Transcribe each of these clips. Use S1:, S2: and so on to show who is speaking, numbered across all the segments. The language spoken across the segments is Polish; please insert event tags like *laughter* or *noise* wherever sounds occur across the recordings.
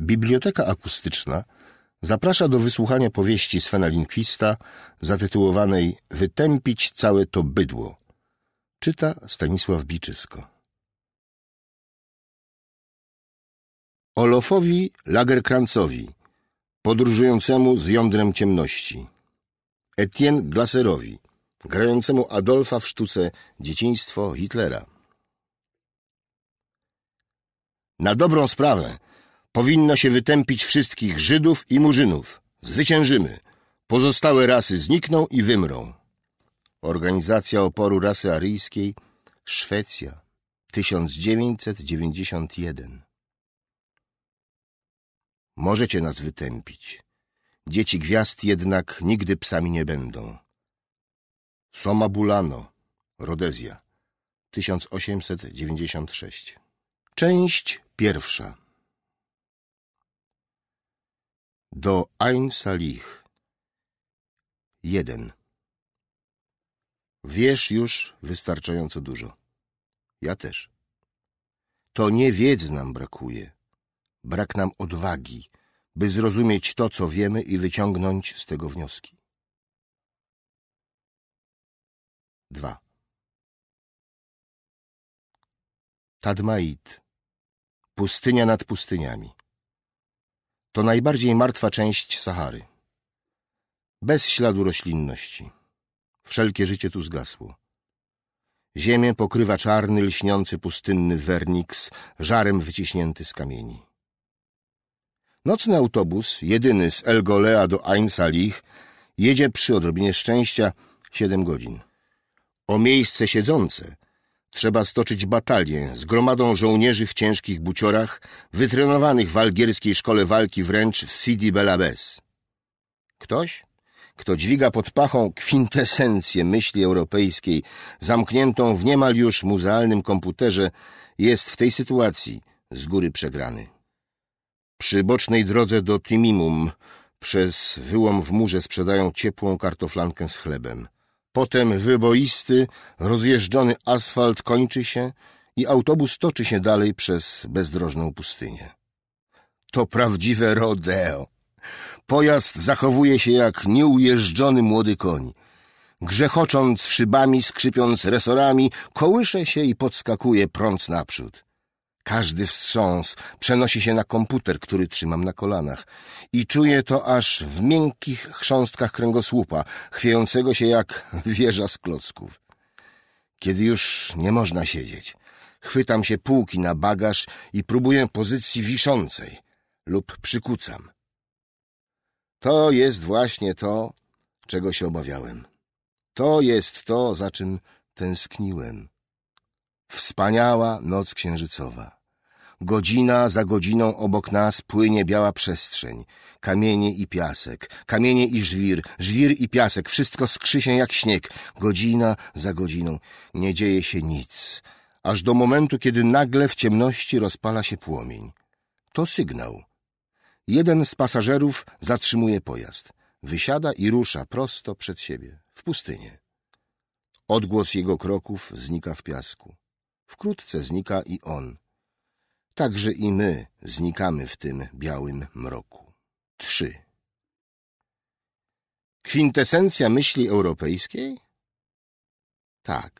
S1: Biblioteka Akustyczna zaprasza do wysłuchania powieści Svena Linkwista zatytułowanej Wytępić całe to bydło. Czyta Stanisław Biczysko. Olofowi Lagerkrancowi, podróżującemu z jądrem ciemności. Etienne Glaserowi, grającemu Adolfa w sztuce Dzieciństwo Hitlera. Na dobrą sprawę – Powinno się wytępić wszystkich Żydów i Murzynów. Zwyciężymy. Pozostałe rasy znikną i wymrą. Organizacja Oporu Rasy Aryjskiej Szwecja 1991 Możecie nas wytępić. Dzieci gwiazd jednak nigdy psami nie będą. Soma Bulano, Rodezja 1896 Część pierwsza do Ain Salih. 1. Wiesz już wystarczająco dużo. Ja też. To nie wiedzy nam brakuje. Brak nam odwagi, by zrozumieć to, co wiemy i wyciągnąć z tego wnioski. 2. Tadmait. Pustynia nad pustyniami. To najbardziej martwa część Sahary. Bez śladu roślinności. Wszelkie życie tu zgasło. Ziemię pokrywa czarny, lśniący, pustynny werniks, żarem wyciśnięty z kamieni. Nocny autobus, jedyny z El Golea do Ain Salih, jedzie przy odrobinie szczęścia siedem godzin. O miejsce siedzące trzeba stoczyć batalię z gromadą żołnierzy w ciężkich buciorach, wytrenowanych w algierskiej szkole walki wręcz w Sidi Belabes. Ktoś, kto dźwiga pod pachą kwintesencję myśli europejskiej, zamkniętą w niemal już muzealnym komputerze, jest w tej sytuacji z góry przegrany. Przy bocznej drodze do Timimum przez wyłom w murze sprzedają ciepłą kartoflankę z chlebem. Potem wyboisty, rozjeżdżony asfalt kończy się i autobus toczy się dalej przez bezdrożną pustynię. To prawdziwe rodeo. Pojazd zachowuje się jak nieujeżdżony młody koń. Grzechocząc szybami, skrzypiąc resorami, kołysze się i podskakuje prąd naprzód. Każdy wstrząs przenosi się na komputer, który trzymam na kolanach. I czuję to aż w miękkich chrząstkach kręgosłupa, chwiejącego się jak *laughs* wieża z klocków. Kiedy już nie można siedzieć, chwytam się półki na bagaż i próbuję pozycji wiszącej lub przykucam. To jest właśnie to, czego się obawiałem. To jest to, za czym tęskniłem. Wspaniała noc księżycowa. Godzina za godziną obok nas płynie biała przestrzeń. Kamienie i piasek, kamienie i żwir, żwir i piasek, wszystko skrzy się jak śnieg. Godzina za godziną. Nie dzieje się nic. Aż do momentu, kiedy nagle w ciemności rozpala się płomień. To sygnał. Jeden z pasażerów zatrzymuje pojazd. Wysiada i rusza prosto przed siebie, w pustynię. Odgłos jego kroków znika w piasku. Wkrótce znika i on. Także i my znikamy w tym białym mroku. 3. Kwintesencja myśli europejskiej? Tak.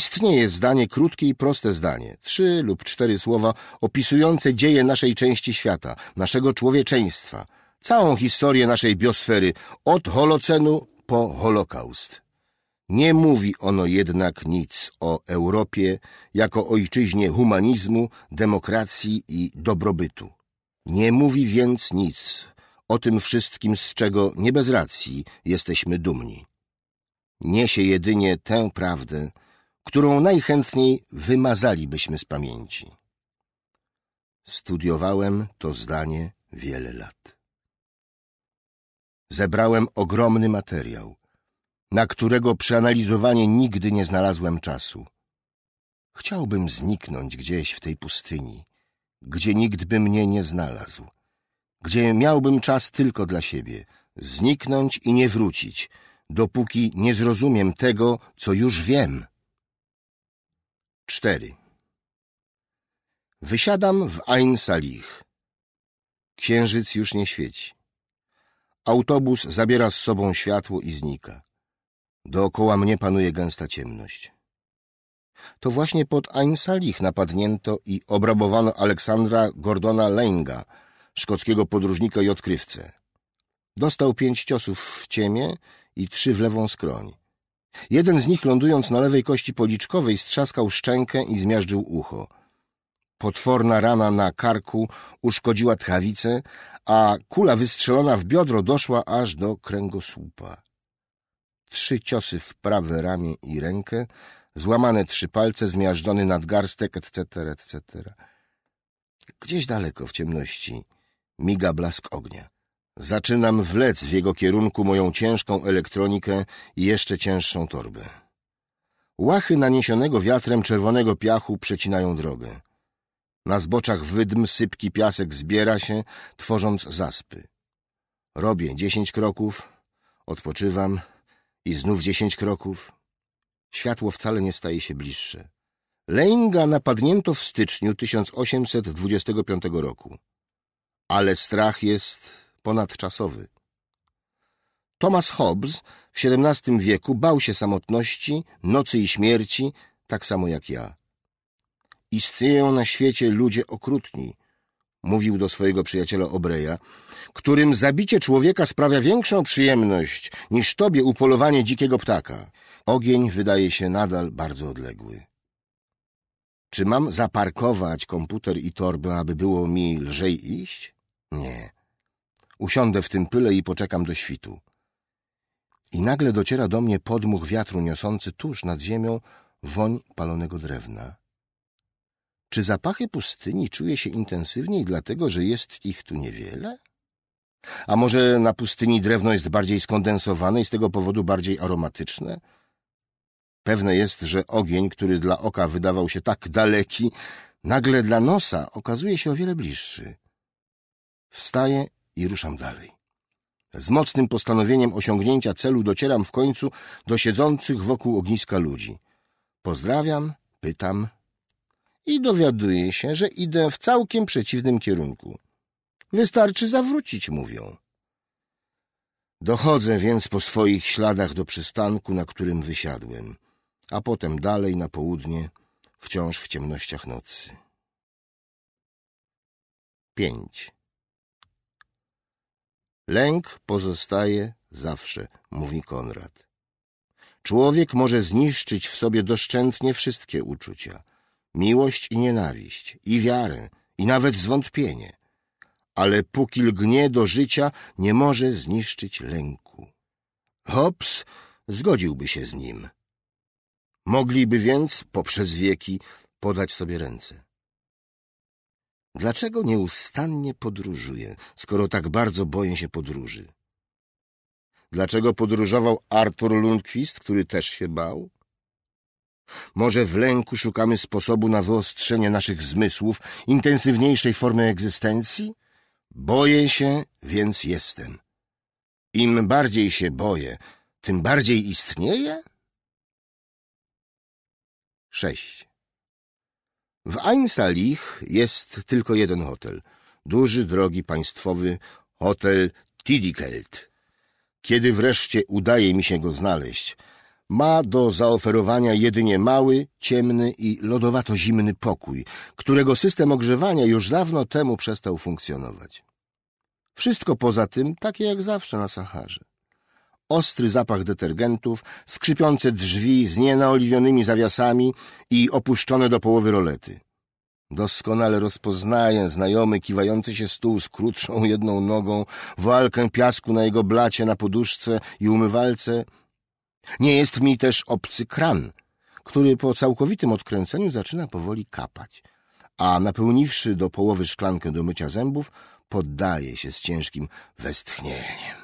S1: Istnieje zdanie, krótkie i proste zdanie, trzy lub cztery słowa opisujące dzieje naszej części świata, naszego człowieczeństwa, całą historię naszej biosfery od Holocenu po Holokaust. Nie mówi ono jednak nic o Europie jako ojczyźnie humanizmu, demokracji i dobrobytu. Nie mówi więc nic o tym wszystkim, z czego nie bez racji jesteśmy dumni. Niesie jedynie tę prawdę, którą najchętniej wymazalibyśmy z pamięci. Studiowałem to zdanie wiele lat. Zebrałem ogromny materiał, na którego przeanalizowanie nigdy nie znalazłem czasu. Chciałbym zniknąć gdzieś w tej pustyni, gdzie nikt by mnie nie znalazł, gdzie miałbym czas tylko dla siebie, zniknąć i nie wrócić, dopóki nie zrozumiem tego, co już wiem. 4. Wysiadam w Ain Salih. Księżyc już nie świeci. Autobus zabiera z sobą światło i znika. Dookoła mnie panuje gęsta ciemność. To właśnie pod Ain Salih napadnięto i obrabowano Aleksandra Gordona Lenga, szkockiego podróżnika i odkrywcę. Dostał pięć ciosów w ciemię i trzy w lewą skroń. Jeden z nich lądując na lewej kości policzkowej strzaskał szczękę i zmiażdżył ucho. Potworna rana na karku uszkodziła tchawicę, a kula wystrzelona w biodro doszła aż do kręgosłupa trzy ciosy w prawe ramię i rękę, złamane trzy palce, zmiażdżony nadgarstek, etc., etc. Gdzieś daleko w ciemności miga blask ognia. Zaczynam wlec w jego kierunku moją ciężką elektronikę i jeszcze cięższą torbę. Łachy naniesionego wiatrem czerwonego piachu przecinają drogę. Na zboczach wydm sypki piasek zbiera się, tworząc zaspy. Robię dziesięć kroków, odpoczywam, i znów dziesięć kroków. Światło wcale nie staje się bliższe. Leinga napadnięto w styczniu 1825 roku. Ale strach jest ponadczasowy. Thomas Hobbes w XVII wieku bał się samotności, nocy i śmierci, tak samo jak ja. Istnieją na świecie ludzie okrutni, mówił do swojego przyjaciela Obreja, którym zabicie człowieka sprawia większą przyjemność niż tobie upolowanie dzikiego ptaka. Ogień wydaje się nadal bardzo odległy. Czy mam zaparkować komputer i torbę, aby było mi lżej iść? Nie. Usiądę w tym pyle i poczekam do świtu. I nagle dociera do mnie podmuch wiatru niosący tuż nad ziemią woń palonego drewna. Czy zapachy pustyni czuje się intensywniej dlatego, że jest ich tu niewiele? A może na pustyni drewno jest bardziej skondensowane i z tego powodu bardziej aromatyczne? Pewne jest, że ogień, który dla oka wydawał się tak daleki, nagle dla nosa okazuje się o wiele bliższy. Wstaję i ruszam dalej. Z mocnym postanowieniem osiągnięcia celu docieram w końcu do siedzących wokół ogniska ludzi. Pozdrawiam, pytam, i dowiaduje się, że idę w całkiem przeciwnym kierunku. Wystarczy zawrócić, mówią. Dochodzę więc po swoich śladach do przystanku, na którym wysiadłem, a potem dalej na południe, wciąż w ciemnościach nocy. 5. Lęk pozostaje zawsze, mówi Konrad. Człowiek może zniszczyć w sobie doszczętnie wszystkie uczucia – miłość i nienawiść, i wiarę, i nawet zwątpienie. Ale póki lgnie do życia, nie może zniszczyć lęku. Hobbes zgodziłby się z nim. Mogliby więc poprzez wieki podać sobie ręce. Dlaczego nieustannie podróżuję, skoro tak bardzo boję się podróży? Dlaczego podróżował Artur Lundquist, który też się bał? Może w lęku szukamy sposobu na wyostrzenie naszych zmysłów, intensywniejszej formy egzystencji? Boję się, więc jestem. Im bardziej się boję, tym bardziej istnieje? 6. W Einsalich jest tylko jeden hotel. Duży, drogi, państwowy hotel Tidikelt. Kiedy wreszcie udaje mi się go znaleźć – ma do zaoferowania jedynie mały, ciemny i lodowato-zimny pokój, którego system ogrzewania już dawno temu przestał funkcjonować. Wszystko poza tym takie jak zawsze na Saharze. Ostry zapach detergentów, skrzypiące drzwi z nienaoliwionymi zawiasami i opuszczone do połowy rolety. Doskonale rozpoznaję znajomy kiwający się stół z krótszą jedną nogą, walkę piasku na jego blacie, na poduszce i umywalce – nie jest mi też obcy kran, który po całkowitym odkręceniu zaczyna powoli kapać, a napełniwszy do połowy szklankę do mycia zębów, poddaje się z ciężkim westchnieniem.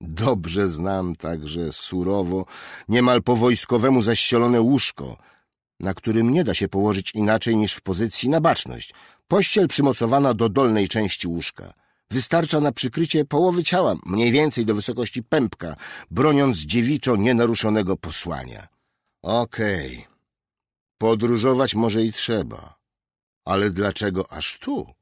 S1: Dobrze znam także surowo, niemal po wojskowemu zaścielone łóżko, na którym nie da się położyć inaczej niż w pozycji na baczność. Pościel przymocowana do dolnej części łóżka – Wystarcza na przykrycie połowy ciała, mniej więcej do wysokości pępka, broniąc dziewiczo nienaruszonego posłania. Okej, okay. podróżować może i trzeba, ale dlaczego aż tu?